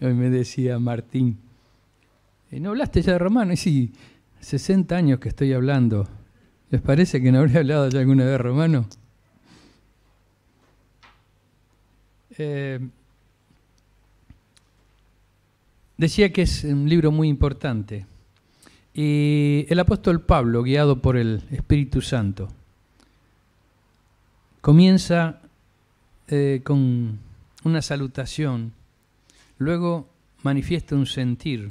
Hoy me decía Martín, eh, ¿no hablaste ya de Romano? Y sí, 60 años que estoy hablando. ¿Les parece que no habré hablado ya alguna vez de Romano? Eh, decía que es un libro muy importante. Y el apóstol Pablo, guiado por el Espíritu Santo, comienza eh, con una salutación Luego manifiesta un sentir,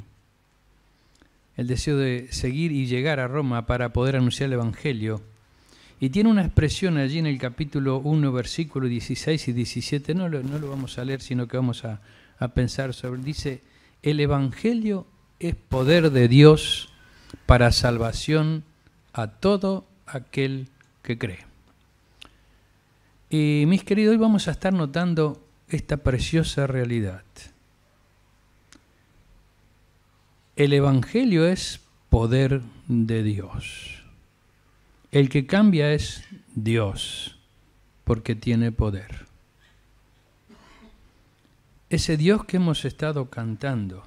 el deseo de seguir y llegar a Roma para poder anunciar el Evangelio. Y tiene una expresión allí en el capítulo 1, versículo 16 y 17, no lo, vamos a leer, sino que vamos a, a pensar sobre, dice, el Evangelio es poder de Dios para salvación a todo aquel que cree. Y mis queridos, hoy vamos a estar notando esta preciosa realidad. El Evangelio es poder de Dios. El que cambia es Dios, porque tiene poder. Ese Dios que hemos estado cantando,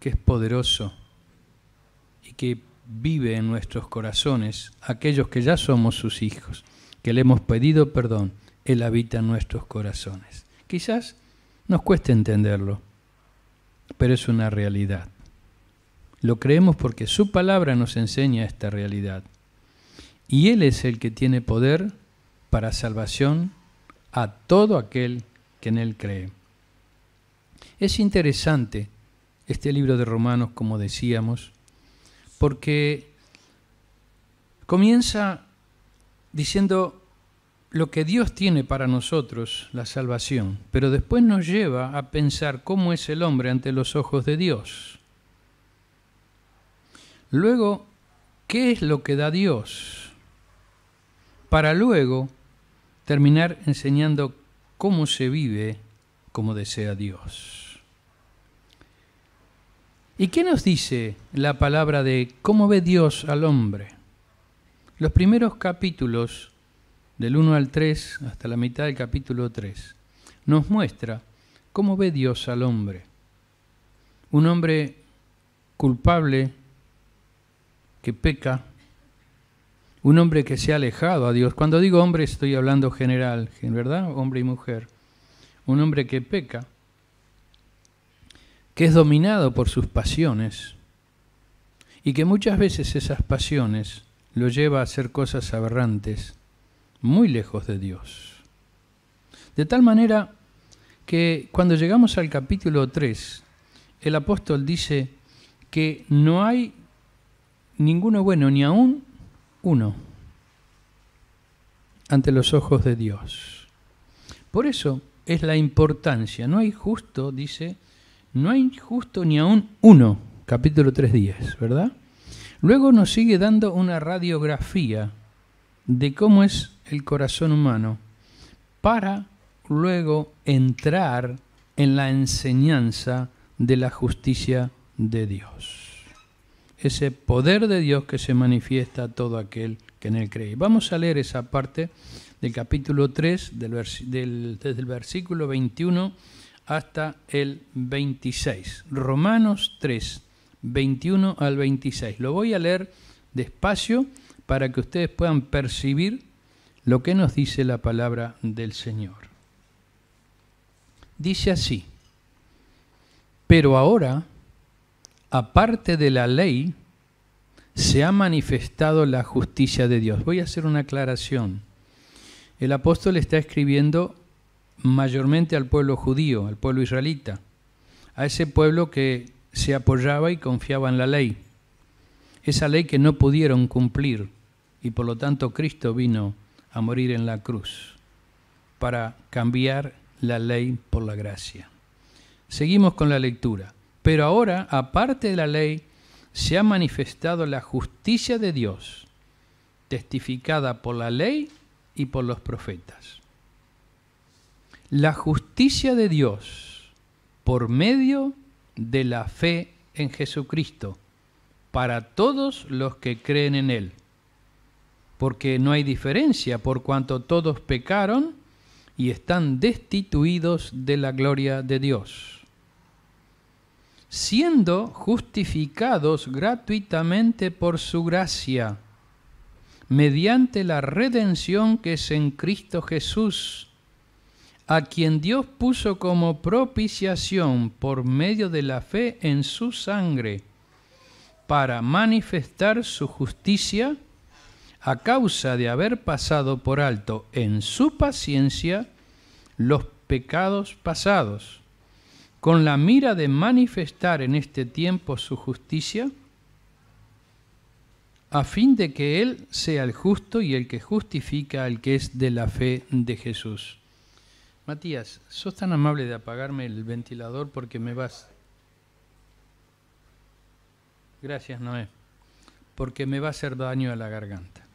que es poderoso y que vive en nuestros corazones, aquellos que ya somos sus hijos, que le hemos pedido perdón, Él habita en nuestros corazones. Quizás nos cueste entenderlo, pero es una realidad. Lo creemos porque su palabra nos enseña esta realidad. Y Él es el que tiene poder para salvación a todo aquel que en Él cree. Es interesante este libro de Romanos, como decíamos, porque comienza diciendo lo que Dios tiene para nosotros, la salvación, pero después nos lleva a pensar cómo es el hombre ante los ojos de Dios. Luego, ¿qué es lo que da Dios? Para luego terminar enseñando cómo se vive como desea Dios. ¿Y qué nos dice la palabra de cómo ve Dios al hombre? Los primeros capítulos, del 1 al 3, hasta la mitad del capítulo 3, nos muestra cómo ve Dios al hombre. Un hombre culpable que peca, un hombre que se ha alejado a Dios. Cuando digo hombre estoy hablando general, ¿verdad? Hombre y mujer. Un hombre que peca, que es dominado por sus pasiones y que muchas veces esas pasiones lo lleva a hacer cosas aberrantes, muy lejos de Dios. De tal manera que cuando llegamos al capítulo 3, el apóstol dice que no hay ninguno bueno, ni aún uno, ante los ojos de Dios. Por eso es la importancia. No hay justo, dice, no hay justo ni aún uno, capítulo 3.10, ¿verdad? Luego nos sigue dando una radiografía de cómo es el corazón humano para luego entrar en la enseñanza de la justicia de Dios ese poder de Dios que se manifiesta a todo aquel que en él cree. Vamos a leer esa parte del capítulo 3, del desde el versículo 21 hasta el 26. Romanos 3, 21 al 26. Lo voy a leer despacio para que ustedes puedan percibir lo que nos dice la palabra del Señor. Dice así, pero ahora aparte de la ley, se ha manifestado la justicia de Dios. Voy a hacer una aclaración. El apóstol está escribiendo mayormente al pueblo judío, al pueblo israelita, a ese pueblo que se apoyaba y confiaba en la ley, esa ley que no pudieron cumplir y por lo tanto Cristo vino a morir en la cruz para cambiar la ley por la gracia. Seguimos con la lectura. Pero ahora, aparte de la ley, se ha manifestado la justicia de Dios, testificada por la ley y por los profetas. La justicia de Dios por medio de la fe en Jesucristo para todos los que creen en Él. Porque no hay diferencia por cuanto todos pecaron y están destituidos de la gloria de Dios siendo justificados gratuitamente por su gracia, mediante la redención que es en Cristo Jesús, a quien Dios puso como propiciación por medio de la fe en su sangre, para manifestar su justicia a causa de haber pasado por alto en su paciencia los pecados pasados con la mira de manifestar en este tiempo su justicia, a fin de que Él sea el justo y el que justifica al que es de la fe de Jesús. Matías, sos tan amable de apagarme el ventilador porque me vas... Gracias, Noé, porque me va a hacer daño a la garganta.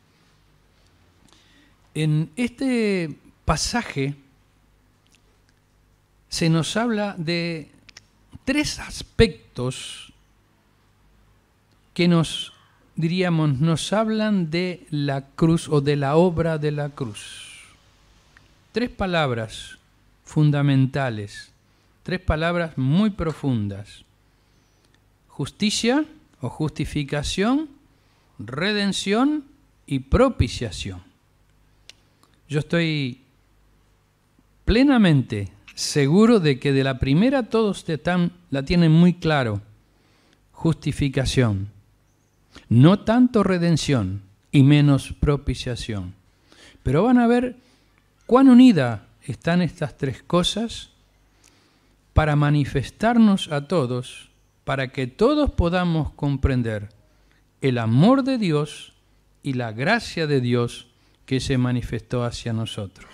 En este pasaje se nos habla de tres aspectos que nos, diríamos, nos hablan de la cruz o de la obra de la cruz. Tres palabras fundamentales, tres palabras muy profundas. Justicia o justificación, redención y propiciación. Yo estoy plenamente seguro de que de la primera todos te la tienen muy claro. Justificación. No tanto redención y menos propiciación. Pero van a ver cuán unida están estas tres cosas para manifestarnos a todos, para que todos podamos comprender el amor de Dios y la gracia de Dios que se manifestó hacia nosotros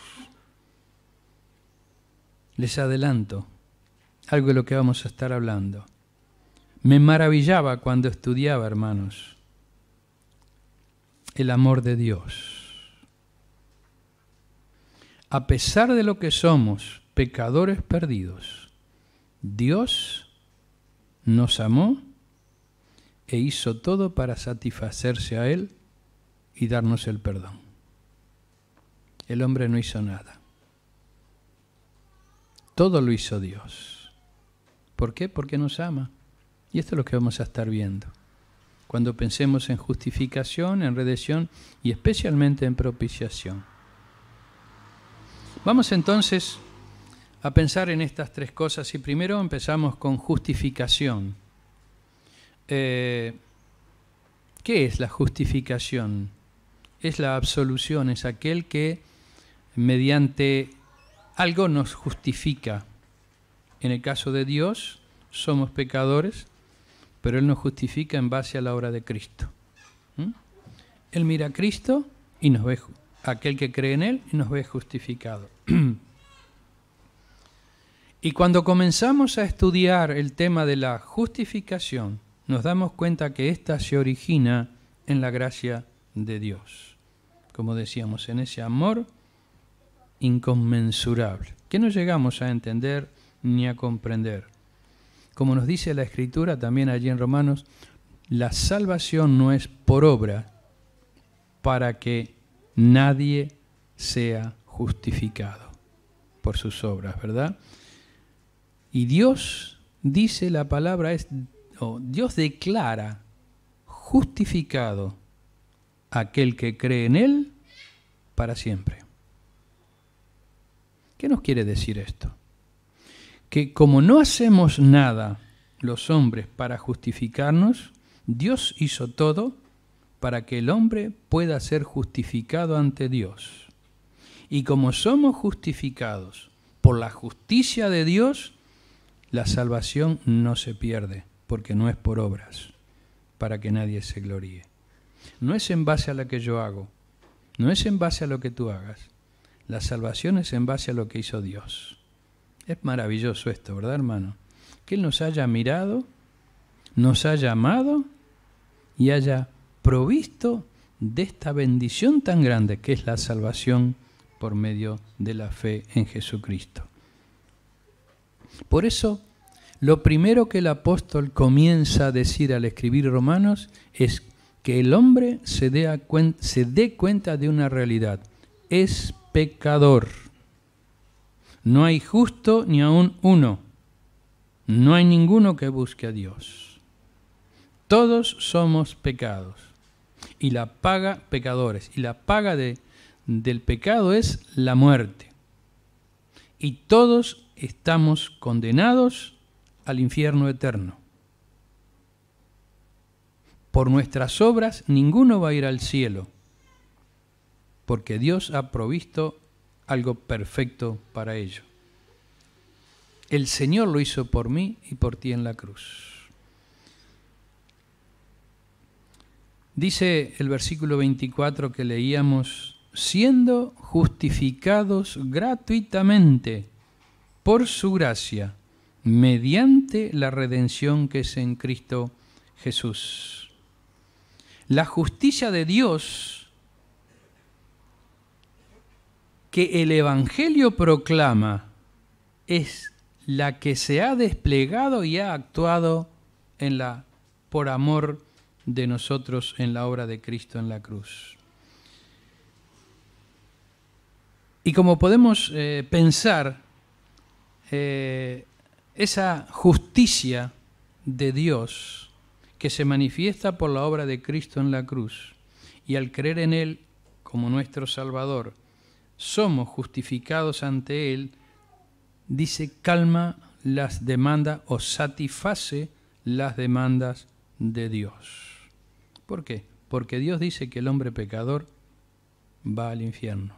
les adelanto algo de lo que vamos a estar hablando. Me maravillaba cuando estudiaba, hermanos, el amor de Dios. A pesar de lo que somos, pecadores perdidos, Dios nos amó e hizo todo para satisfacerse a Él y darnos el perdón. El hombre no hizo nada. Todo lo hizo Dios. ¿Por qué? Porque nos ama. Y esto es lo que vamos a estar viendo. Cuando pensemos en justificación, en redención y especialmente en propiciación. Vamos entonces a pensar en estas tres cosas y primero empezamos con justificación. Eh, ¿Qué es la justificación? Es la absolución, es aquel que mediante algo nos justifica. En el caso de Dios, somos pecadores, pero Él nos justifica en base a la obra de Cristo. ¿Mm? Él mira a Cristo y nos ve, aquel que cree en Él, y nos ve justificado. y cuando comenzamos a estudiar el tema de la justificación, nos damos cuenta que ésta se origina en la gracia de Dios. Como decíamos, en ese amor inconmensurable, que no llegamos a entender ni a comprender. Como nos dice la Escritura también allí en Romanos, la salvación no es por obra para que nadie sea justificado por sus obras, ¿verdad? Y Dios dice la palabra, es, Dios declara justificado aquel que cree en Él para siempre. ¿Qué nos quiere decir esto? Que como no hacemos nada los hombres para justificarnos, Dios hizo todo para que el hombre pueda ser justificado ante Dios. Y como somos justificados por la justicia de Dios, la salvación no se pierde, porque no es por obras, para que nadie se gloríe. No es en base a lo que yo hago, no es en base a lo que tú hagas, la salvación es en base a lo que hizo Dios. Es maravilloso esto, ¿verdad, hermano? Que Él nos haya mirado, nos haya amado y haya provisto de esta bendición tan grande que es la salvación por medio de la fe en Jesucristo. Por eso, lo primero que el apóstol comienza a decir al escribir Romanos es que el hombre se dé, cuenta, se dé cuenta de una realidad. Es pecador. No hay justo ni aún uno. No hay ninguno que busque a Dios. Todos somos pecados. Y la paga pecadores. Y la paga de, del pecado es la muerte. Y todos estamos condenados al infierno eterno. Por nuestras obras ninguno va a ir al cielo porque Dios ha provisto algo perfecto para ello. El Señor lo hizo por mí y por ti en la cruz. Dice el versículo 24 que leíamos, siendo justificados gratuitamente por su gracia, mediante la redención que es en Cristo Jesús. La justicia de Dios que el Evangelio proclama es la que se ha desplegado y ha actuado en la, por amor de nosotros en la obra de Cristo en la cruz. Y como podemos eh, pensar, eh, esa justicia de Dios que se manifiesta por la obra de Cristo en la cruz y al creer en Él como nuestro Salvador, somos justificados ante Él, dice calma las demandas o satisface las demandas de Dios. ¿Por qué? Porque Dios dice que el hombre pecador va al infierno.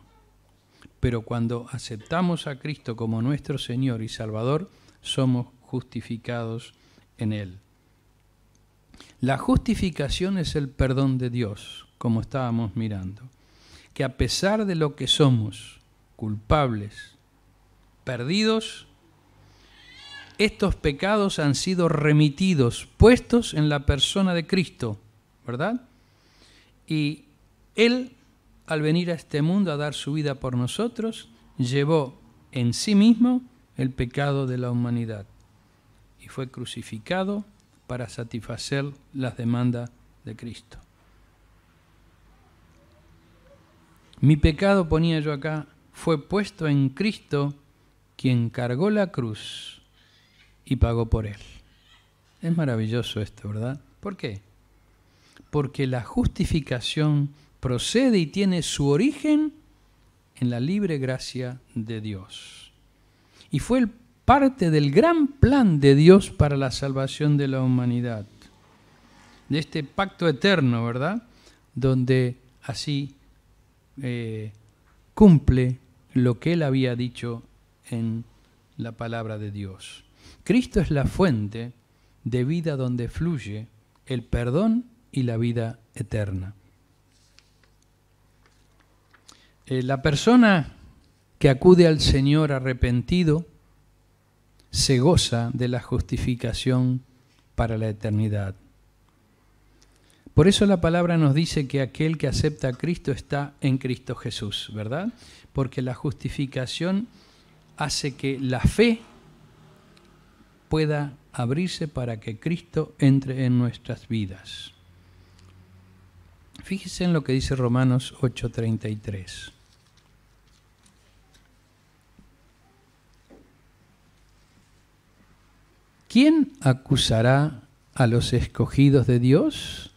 Pero cuando aceptamos a Cristo como nuestro Señor y Salvador, somos justificados en Él. La justificación es el perdón de Dios, como estábamos mirando que a pesar de lo que somos, culpables, perdidos, estos pecados han sido remitidos, puestos en la persona de Cristo, ¿verdad? Y Él, al venir a este mundo a dar su vida por nosotros, llevó en sí mismo el pecado de la humanidad y fue crucificado para satisfacer las demandas de Cristo. Mi pecado, ponía yo acá, fue puesto en Cristo, quien cargó la cruz y pagó por él. Es maravilloso esto, ¿verdad? ¿Por qué? Porque la justificación procede y tiene su origen en la libre gracia de Dios. Y fue parte del gran plan de Dios para la salvación de la humanidad, de este pacto eterno, ¿verdad? Donde así eh, cumple lo que él había dicho en la palabra de Dios. Cristo es la fuente de vida donde fluye el perdón y la vida eterna. Eh, la persona que acude al Señor arrepentido se goza de la justificación para la eternidad. Por eso la palabra nos dice que aquel que acepta a Cristo está en Cristo Jesús, ¿verdad? Porque la justificación hace que la fe pueda abrirse para que Cristo entre en nuestras vidas. Fíjese en lo que dice Romanos 8:33. ¿Quién acusará a los escogidos de Dios?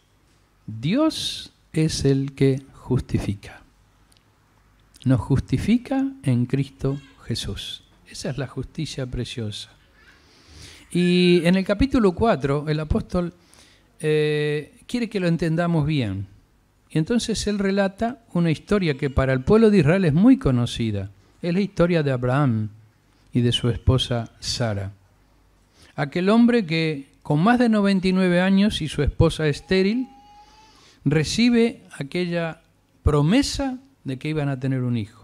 Dios es el que justifica. Nos justifica en Cristo Jesús. Esa es la justicia preciosa. Y en el capítulo 4, el apóstol eh, quiere que lo entendamos bien. Y entonces él relata una historia que para el pueblo de Israel es muy conocida. Es la historia de Abraham y de su esposa Sara. Aquel hombre que con más de 99 años y su esposa estéril, recibe aquella promesa de que iban a tener un hijo.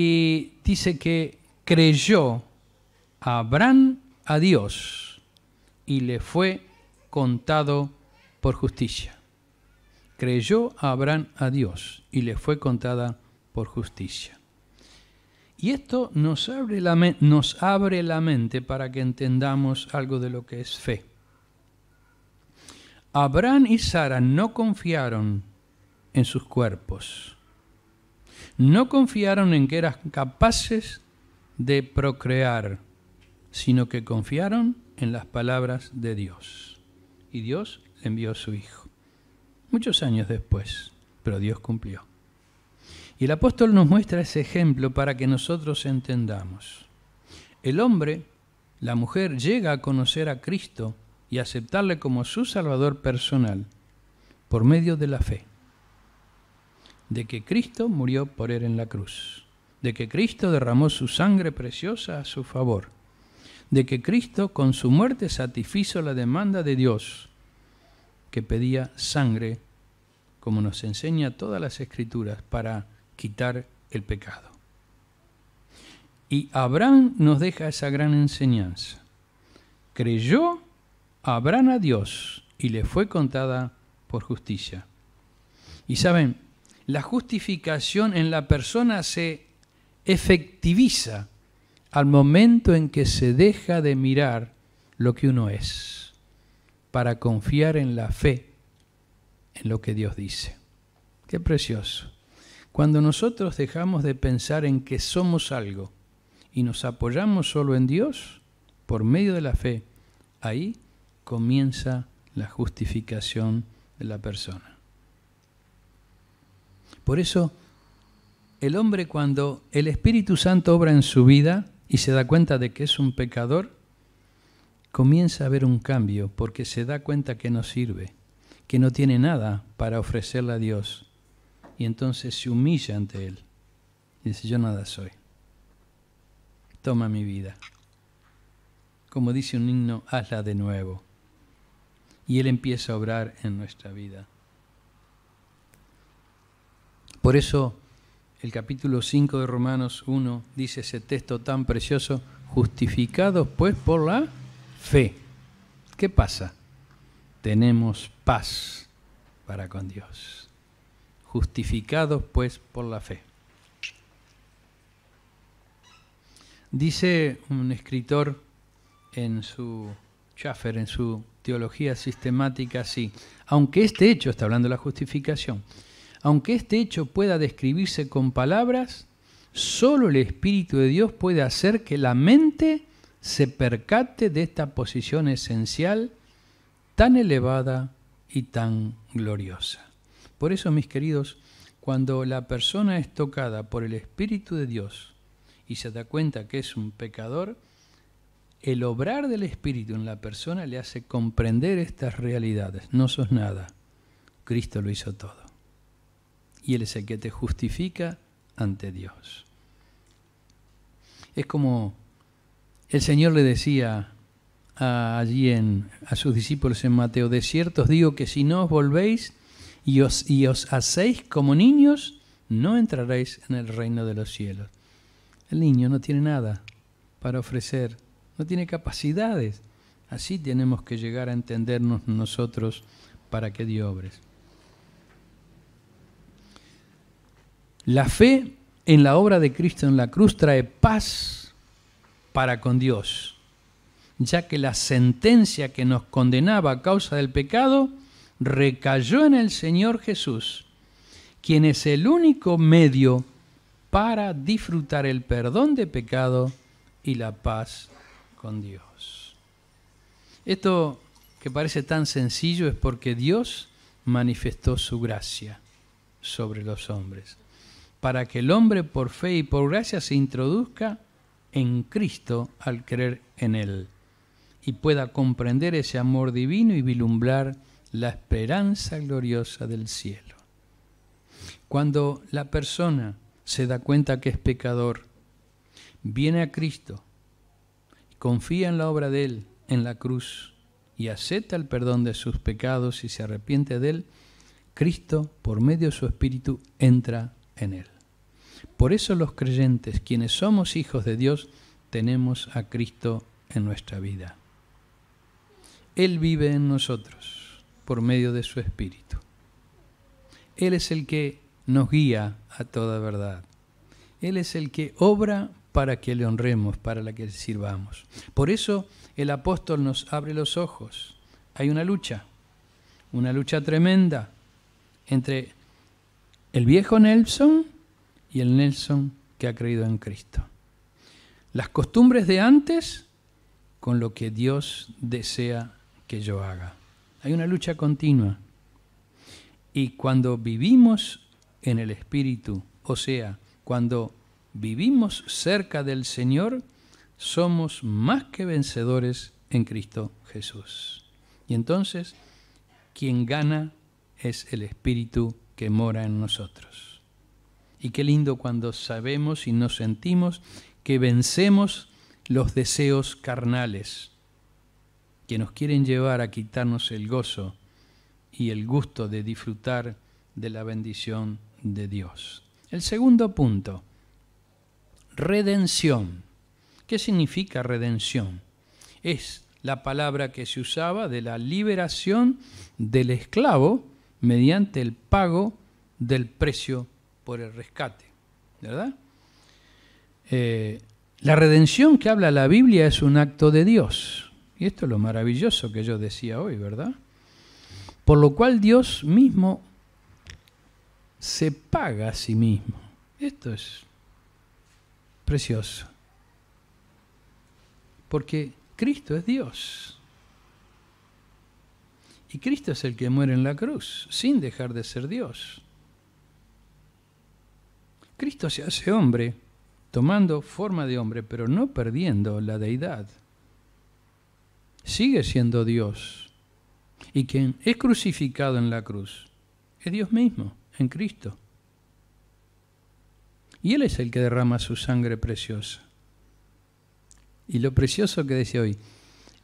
Y dice que creyó a Abraham a Dios y le fue contado por justicia. Creyó a Abraham a Dios y le fue contada por justicia. Y esto nos abre, la nos abre la mente para que entendamos algo de lo que es fe. Abraham y Sara no confiaron en sus cuerpos. No confiaron en que eran capaces de procrear, sino que confiaron en las palabras de Dios. Y Dios envió a su hijo. Muchos años después, pero Dios cumplió. Y el apóstol nos muestra ese ejemplo para que nosotros entendamos. El hombre, la mujer, llega a conocer a Cristo y aceptarle como su Salvador personal por medio de la fe, de que Cristo murió por él en la cruz, de que Cristo derramó su sangre preciosa a su favor, de que Cristo con su muerte satisfizo la demanda de Dios que pedía sangre, como nos enseña todas las escrituras, para quitar el pecado. Y Abraham nos deja esa gran enseñanza. Creyó Habrán a Dios y le fue contada por justicia. Y saben, la justificación en la persona se efectiviza al momento en que se deja de mirar lo que uno es para confiar en la fe en lo que Dios dice. Qué precioso. Cuando nosotros dejamos de pensar en que somos algo y nos apoyamos solo en Dios, por medio de la fe, ahí comienza la justificación de la persona. Por eso, el hombre cuando el Espíritu Santo obra en su vida y se da cuenta de que es un pecador, comienza a ver un cambio porque se da cuenta que no sirve, que no tiene nada para ofrecerle a Dios. Y entonces se humilla ante Él. Y dice, yo nada soy. Toma mi vida. Como dice un himno, hazla de nuevo y Él empieza a obrar en nuestra vida. Por eso el capítulo 5 de Romanos 1 dice ese texto tan precioso, justificados pues por la fe. ¿Qué pasa? Tenemos paz para con Dios. Justificados pues por la fe. Dice un escritor en su Schaffer, en su teología sistemática sí. Aunque este hecho, está hablando de la justificación, aunque este hecho pueda describirse con palabras, solo el Espíritu de Dios puede hacer que la mente se percate de esta posición esencial tan elevada y tan gloriosa. Por eso, mis queridos, cuando la persona es tocada por el Espíritu de Dios y se da cuenta que es un pecador, el obrar del Espíritu en la persona le hace comprender estas realidades. No sos nada. Cristo lo hizo todo. Y Él es el que te justifica ante Dios. Es como el Señor le decía a, allí a sus discípulos en Mateo, de cierto os digo que si no os volvéis y os, y os hacéis como niños, no entraréis en el reino de los cielos. El niño no tiene nada para ofrecer no tiene capacidades. Así tenemos que llegar a entendernos nosotros para que Dios obres. La fe en la obra de Cristo en la cruz trae paz para con Dios, ya que la sentencia que nos condenaba a causa del pecado recayó en el Señor Jesús, quien es el único medio para disfrutar el perdón de pecado y la paz con Dios. Esto que parece tan sencillo es porque Dios manifestó su gracia sobre los hombres, para que el hombre por fe y por gracia se introduzca en Cristo al creer en Él y pueda comprender ese amor divino y vilumbrar la esperanza gloriosa del cielo. Cuando la persona se da cuenta que es pecador, viene a Cristo, confía en la obra de Él en la cruz y acepta el perdón de sus pecados y se arrepiente de Él, Cristo, por medio de su Espíritu, entra en Él. Por eso los creyentes, quienes somos hijos de Dios, tenemos a Cristo en nuestra vida. Él vive en nosotros por medio de su Espíritu. Él es el que nos guía a toda verdad. Él es el que obra para que le honremos, para la que le sirvamos. Por eso el apóstol nos abre los ojos. Hay una lucha, una lucha tremenda entre el viejo Nelson y el Nelson que ha creído en Cristo. Las costumbres de antes con lo que Dios desea que yo haga. Hay una lucha continua. Y cuando vivimos en el Espíritu, o sea, cuando vivimos cerca del Señor, somos más que vencedores en Cristo Jesús. Y entonces, quien gana es el Espíritu que mora en nosotros. Y qué lindo cuando sabemos y nos sentimos que vencemos los deseos carnales que nos quieren llevar a quitarnos el gozo y el gusto de disfrutar de la bendición de Dios. El segundo punto, redención. ¿Qué significa redención? Es la palabra que se usaba de la liberación del esclavo mediante el pago del precio por el rescate. ¿Verdad? Eh, la redención que habla la Biblia es un acto de Dios. Y esto es lo maravilloso que yo decía hoy, ¿verdad? Por lo cual Dios mismo se paga a sí mismo. Esto es precioso. Porque Cristo es Dios. Y Cristo es el que muere en la cruz, sin dejar de ser Dios. Cristo se hace hombre, tomando forma de hombre, pero no perdiendo la deidad. Sigue siendo Dios. Y quien es crucificado en la cruz es Dios mismo, en Cristo. Y Él es el que derrama su sangre preciosa. Y lo precioso que decía hoy.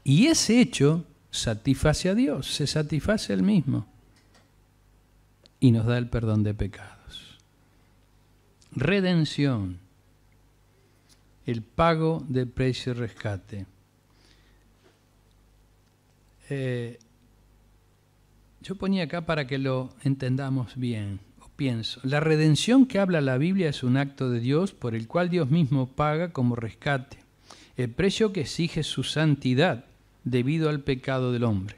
Y ese hecho satisface a Dios, se satisface Él mismo. Y nos da el perdón de pecados. Redención. El pago de precio y rescate. Eh, yo ponía acá para que lo entendamos bien. Pienso, la redención que habla la Biblia es un acto de Dios por el cual Dios mismo paga como rescate, el precio que exige su santidad debido al pecado del hombre.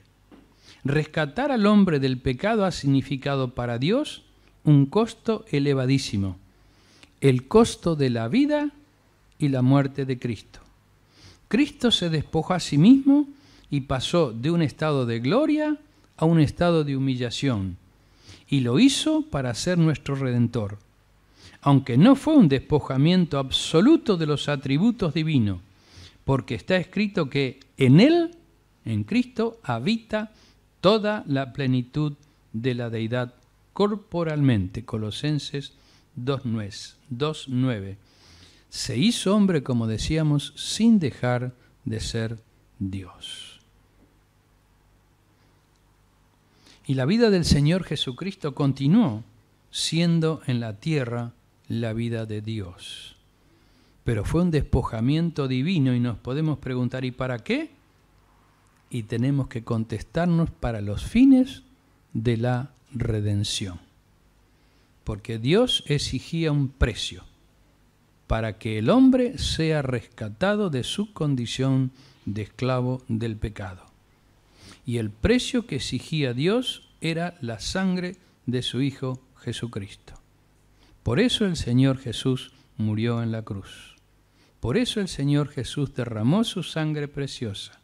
Rescatar al hombre del pecado ha significado para Dios un costo elevadísimo, el costo de la vida y la muerte de Cristo. Cristo se despojó a sí mismo y pasó de un estado de gloria a un estado de humillación y lo hizo para ser nuestro redentor. Aunque no fue un despojamiento absoluto de los atributos divinos, porque está escrito que en Él, en Cristo, habita toda la plenitud de la deidad corporalmente. Colosenses 2.9. Se hizo hombre, como decíamos, sin dejar de ser Dios. Y la vida del Señor Jesucristo continuó siendo en la tierra la vida de Dios. Pero fue un despojamiento divino y nos podemos preguntar, ¿y para qué? Y tenemos que contestarnos para los fines de la redención. Porque Dios exigía un precio para que el hombre sea rescatado de su condición de esclavo del pecado y el precio que exigía Dios era la sangre de su Hijo Jesucristo. Por eso el Señor Jesús murió en la cruz. Por eso el Señor Jesús derramó su sangre preciosa,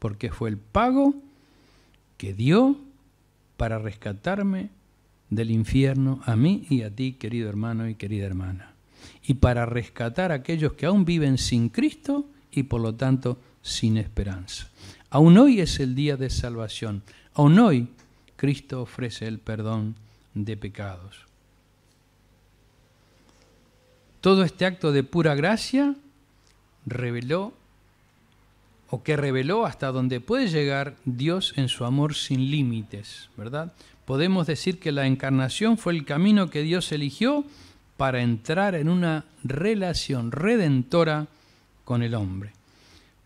porque fue el pago que dio para rescatarme del infierno a mí y a ti, querido hermano y querida hermana. Y para rescatar a aquellos que aún viven sin Cristo y por lo tanto sin esperanza. Aún hoy es el día de salvación. Aún hoy Cristo ofrece el perdón de pecados. Todo este acto de pura gracia reveló o que reveló hasta donde puede llegar Dios en su amor sin límites, ¿verdad? Podemos decir que la encarnación fue el camino que Dios eligió para entrar en una relación redentora con el hombre.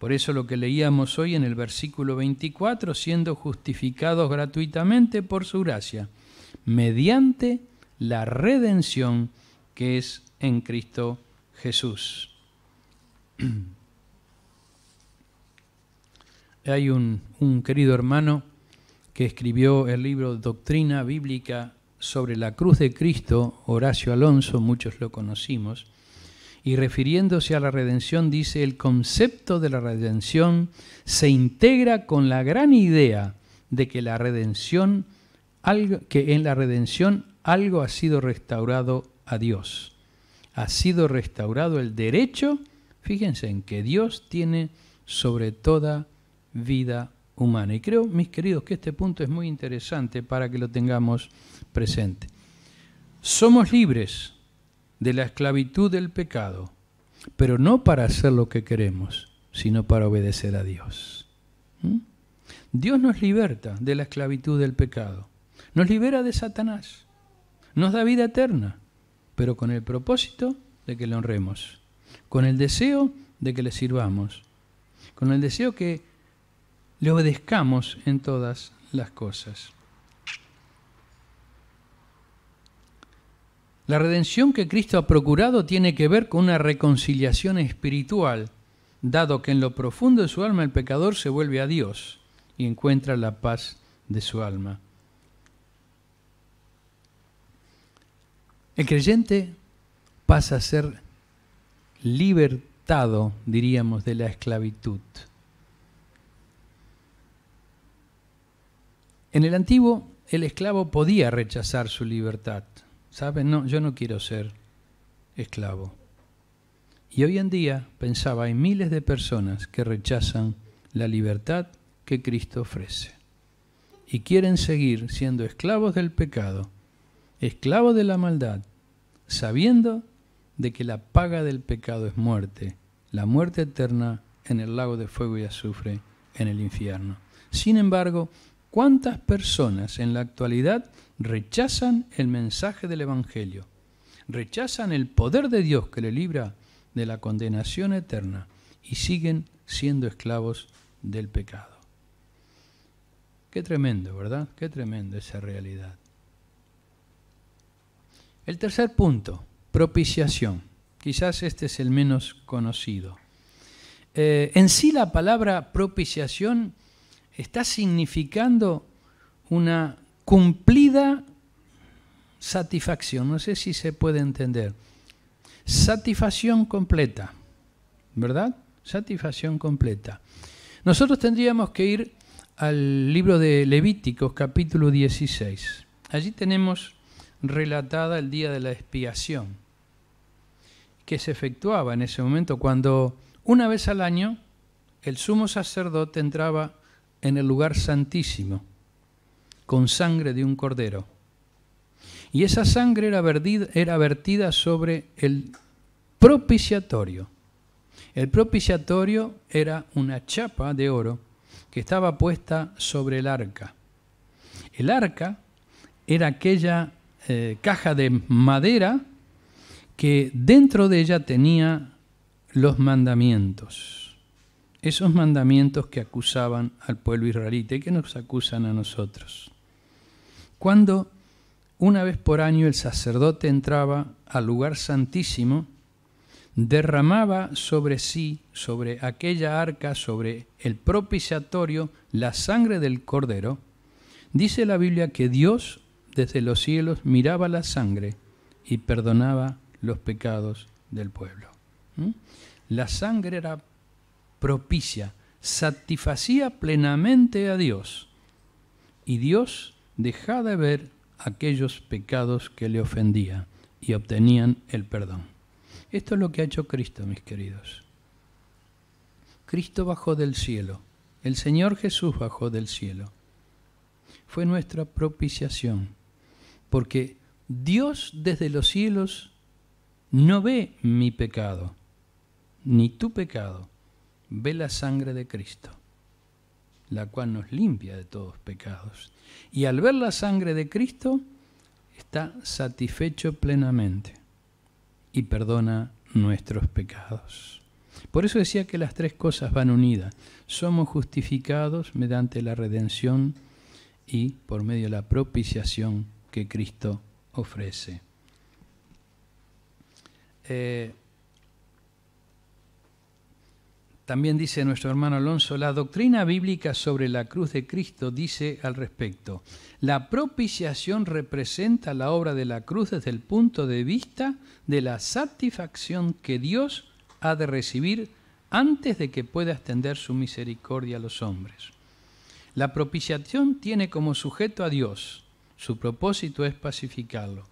Por eso lo que leíamos hoy en el versículo 24, siendo justificados gratuitamente por su gracia, mediante la redención que es en Cristo Jesús. Hay un, un querido hermano que escribió el libro Doctrina Bíblica sobre la cruz de Cristo, Horacio Alonso, muchos lo conocimos, y refiriéndose a la redención dice, el concepto de la redención se integra con la gran idea de que, la redención, algo, que en la redención algo ha sido restaurado a Dios. Ha sido restaurado el derecho, fíjense, en que Dios tiene sobre toda vida humana. Y creo, mis queridos, que este punto es muy interesante para que lo tengamos presente. Somos libres de la esclavitud del pecado, pero no para hacer lo que queremos, sino para obedecer a Dios. ¿Mm? Dios nos liberta de la esclavitud del pecado, nos libera de Satanás, nos da vida eterna, pero con el propósito de que le honremos, con el deseo de que le sirvamos, con el deseo que le obedezcamos en todas las cosas. La redención que Cristo ha procurado tiene que ver con una reconciliación espiritual, dado que en lo profundo de su alma el pecador se vuelve a Dios y encuentra la paz de su alma. El creyente pasa a ser libertado, diríamos, de la esclavitud. En el antiguo, el esclavo podía rechazar su libertad ¿Saben? No, yo no quiero ser esclavo. Y hoy en día, pensaba, hay miles de personas que rechazan la libertad que Cristo ofrece y quieren seguir siendo esclavos del pecado, esclavos de la maldad, sabiendo de que la paga del pecado es muerte, la muerte eterna en el lago de fuego y azufre, en el infierno. Sin embargo, ¿cuántas personas en la actualidad rechazan el mensaje del Evangelio, rechazan el poder de Dios que le libra de la condenación eterna y siguen siendo esclavos del pecado. Qué tremendo, ¿verdad? Qué tremendo esa realidad. El tercer punto, propiciación. Quizás este es el menos conocido. Eh, en sí la palabra propiciación está significando una cumplida satisfacción. No sé si se puede entender. Satisfacción completa, ¿verdad? Satisfacción completa. Nosotros tendríamos que ir al libro de Levíticos capítulo 16. Allí tenemos relatada el día de la expiación, que se efectuaba en ese momento cuando una vez al año el sumo sacerdote entraba en el lugar santísimo con sangre de un cordero. Y esa sangre era, era vertida sobre el propiciatorio. El propiciatorio era una chapa de oro que estaba puesta sobre el arca. El arca era aquella eh, caja de madera que dentro de ella tenía los mandamientos. Esos mandamientos que acusaban al pueblo israelita y que nos acusan a nosotros cuando una vez por año el sacerdote entraba al lugar santísimo, derramaba sobre sí, sobre aquella arca, sobre el propiciatorio, la sangre del cordero, dice la Biblia que Dios desde los cielos miraba la sangre y perdonaba los pecados del pueblo. ¿Mm? La sangre era propicia, satisfacía plenamente a Dios y Dios Dejá de ver aquellos pecados que le ofendían y obtenían el perdón. Esto es lo que ha hecho Cristo, mis queridos. Cristo bajó del cielo, el Señor Jesús bajó del cielo. Fue nuestra propiciación, porque Dios desde los cielos no ve mi pecado, ni tu pecado, ve la sangre de Cristo la cual nos limpia de todos pecados. Y al ver la sangre de Cristo, está satisfecho plenamente y perdona nuestros pecados. Por eso decía que las tres cosas van unidas. Somos justificados mediante la redención y por medio de la propiciación que Cristo ofrece. Eh, también dice nuestro hermano Alonso, la doctrina bíblica sobre la cruz de Cristo dice al respecto, la propiciación representa la obra de la cruz desde el punto de vista de la satisfacción que Dios ha de recibir antes de que pueda extender su misericordia a los hombres. La propiciación tiene como sujeto a Dios, su propósito es pacificarlo.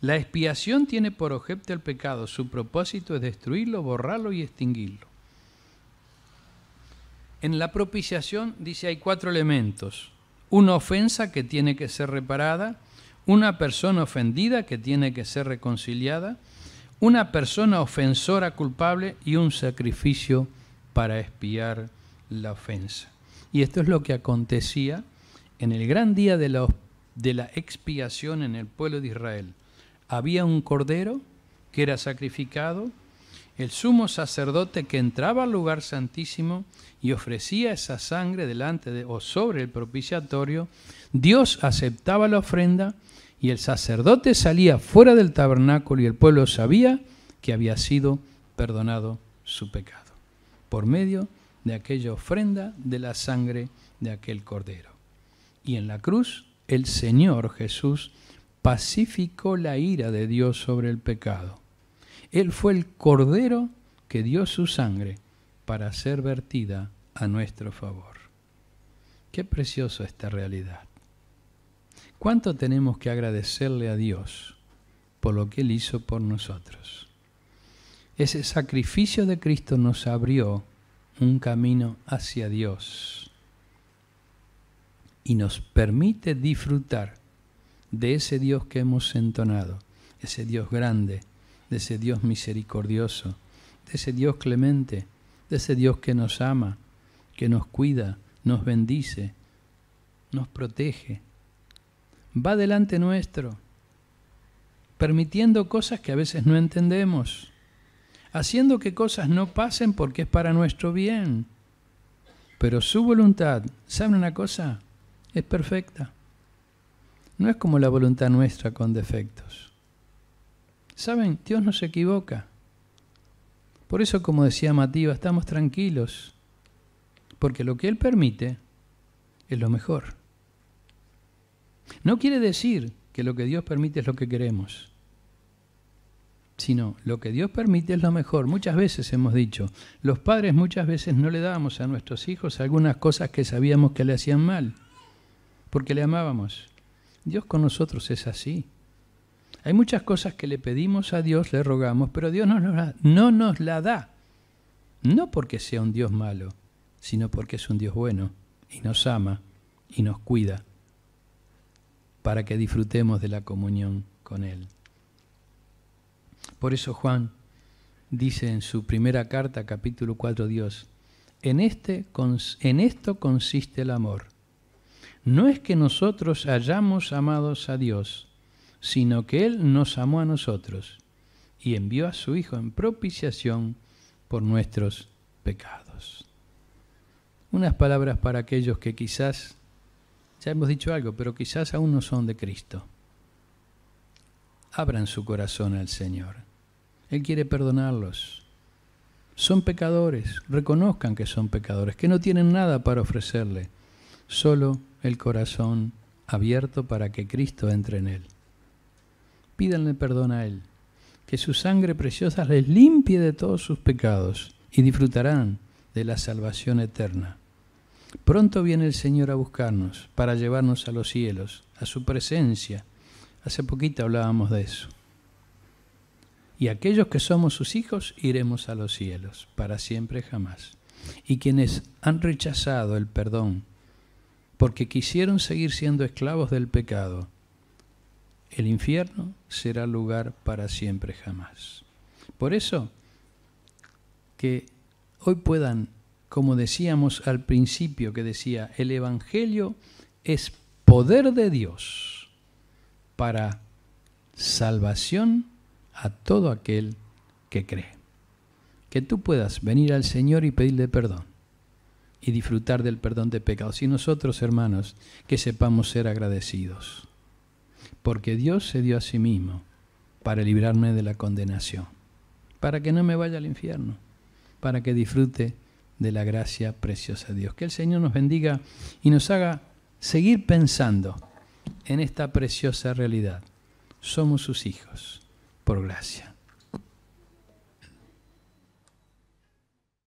La expiación tiene por objeto el pecado, su propósito es destruirlo, borrarlo y extinguirlo. En la propiciación dice hay cuatro elementos. Una ofensa que tiene que ser reparada, una persona ofendida que tiene que ser reconciliada, una persona ofensora culpable y un sacrificio para expiar la ofensa. Y esto es lo que acontecía en el gran día de la, de la expiación en el pueblo de Israel. Había un cordero que era sacrificado, el sumo sacerdote que entraba al lugar santísimo y ofrecía esa sangre delante de, o sobre el propiciatorio, Dios aceptaba la ofrenda y el sacerdote salía fuera del tabernáculo y el pueblo sabía que había sido perdonado su pecado por medio de aquella ofrenda de la sangre de aquel cordero. Y en la cruz el Señor Jesús pacificó la ira de Dios sobre el pecado él fue el Cordero que dio su sangre para ser vertida a nuestro favor. Qué preciosa esta realidad. ¿Cuánto tenemos que agradecerle a Dios por lo que Él hizo por nosotros? Ese sacrificio de Cristo nos abrió un camino hacia Dios y nos permite disfrutar de ese Dios que hemos entonado, ese Dios grande, de ese Dios misericordioso, de ese Dios clemente, de ese Dios que nos ama, que nos cuida, nos bendice, nos protege. Va delante nuestro, permitiendo cosas que a veces no entendemos, haciendo que cosas no pasen porque es para nuestro bien. Pero su voluntad, ¿saben una cosa? Es perfecta. No es como la voluntad nuestra con defectos. ¿Saben? Dios no se equivoca. Por eso, como decía Matías, estamos tranquilos, porque lo que Él permite es lo mejor. No quiere decir que lo que Dios permite es lo que queremos, sino lo que Dios permite es lo mejor. Muchas veces hemos dicho, los padres muchas veces no le dábamos a nuestros hijos algunas cosas que sabíamos que le hacían mal, porque le amábamos. Dios con nosotros es así. Hay muchas cosas que le pedimos a Dios, le rogamos, pero Dios no nos, la, no nos la da. No porque sea un Dios malo, sino porque es un Dios bueno y nos ama y nos cuida para que disfrutemos de la comunión con Él. Por eso Juan dice en su primera carta, capítulo 4, Dios, en, este, en esto consiste el amor. No es que nosotros hayamos amados a Dios, sino que Él nos amó a nosotros y envió a su Hijo en propiciación por nuestros pecados. Unas palabras para aquellos que quizás, ya hemos dicho algo, pero quizás aún no son de Cristo. Abran su corazón al Señor. Él quiere perdonarlos. Son pecadores, reconozcan que son pecadores, que no tienen nada para ofrecerle, solo el corazón abierto para que Cristo entre en él pídanle perdón a Él, que su sangre preciosa les limpie de todos sus pecados y disfrutarán de la salvación eterna. Pronto viene el Señor a buscarnos para llevarnos a los cielos, a su presencia. Hace poquito hablábamos de eso. Y aquellos que somos sus hijos iremos a los cielos, para siempre jamás. Y quienes han rechazado el perdón, porque quisieron seguir siendo esclavos del pecado, el infierno será lugar para siempre jamás. Por eso, que hoy puedan, como decíamos al principio que decía, el Evangelio es poder de Dios para salvación a todo aquel que cree. Que tú puedas venir al Señor y pedirle perdón y disfrutar del perdón de pecados. Y nosotros, hermanos, que sepamos ser agradecidos porque Dios se dio a sí mismo para librarme de la condenación, para que no me vaya al infierno, para que disfrute de la gracia preciosa de Dios. Que el Señor nos bendiga y nos haga seguir pensando en esta preciosa realidad. Somos sus hijos, por gracia.